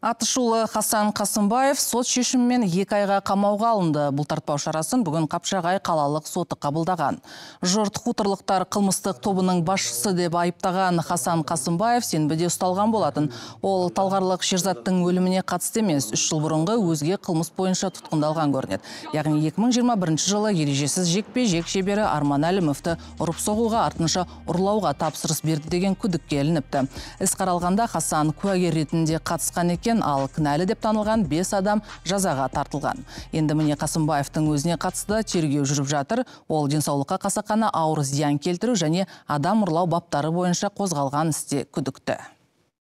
атышулы хасан қасымбаев сот шешімімен екі айға қамауға алынды бұлтартпау шарасын бүгін қапшағай қалалық соты қабылдаған жұрт хуторлықтар қылмыстық тобының басшысы деп айыптаған хасан қасымбаев сенбіде ұсталған болатын ол талғарлық шерзаттың өліміне қатысты емес үш жыл бұрынғы өзге қылмыс бойынша тұтқындалған көрінеді яғни 2021 жылы ережесіз жекпе жек шебері арман әлімовті ұрып соғуға артынша ұрлауға тапсырыс берді деген күдікке ілініпті іс қаралғанда хасан куәгер ретінде қатысқан екен кеткен ал кінәлі деп танылған бес адам жазаға тартылған енді міне қасымбаевтың өзіне қатысты тергеу жүріп жатыр ол денсаулыққа қасақана ауыр зиян келтіру және адам ұрлау баптары бойынша қозғалған істе күдікті